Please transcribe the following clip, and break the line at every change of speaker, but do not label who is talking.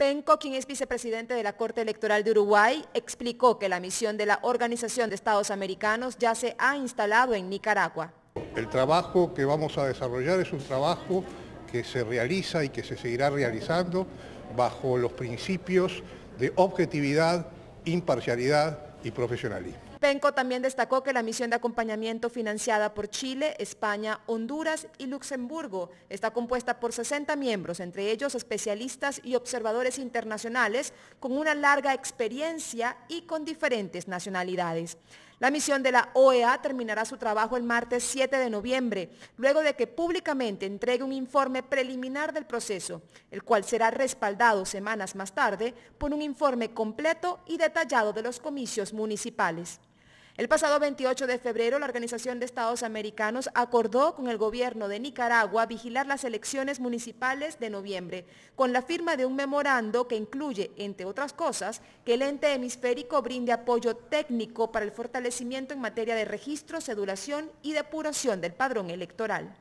Penco, quien es vicepresidente de la Corte Electoral de Uruguay, explicó que la misión de la Organización de Estados Americanos ya se ha instalado en Nicaragua.
El trabajo que vamos a desarrollar es un trabajo que se realiza y que se seguirá realizando bajo los principios de objetividad, imparcialidad y profesionalismo.
Penco también destacó que la misión de acompañamiento financiada por Chile, España, Honduras y Luxemburgo está compuesta por 60 miembros, entre ellos especialistas y observadores internacionales con una larga experiencia y con diferentes nacionalidades. La misión de la OEA terminará su trabajo el martes 7 de noviembre, luego de que públicamente entregue un informe preliminar del proceso, el cual será respaldado semanas más tarde por un informe completo y detallado de los comicios municipales. El pasado 28 de febrero, la Organización de Estados Americanos acordó con el gobierno de Nicaragua vigilar las elecciones municipales de noviembre, con la firma de un memorando que incluye, entre otras cosas, que el ente hemisférico brinde apoyo técnico para el fortalecimiento en materia de registro, cedulación y depuración del padrón electoral.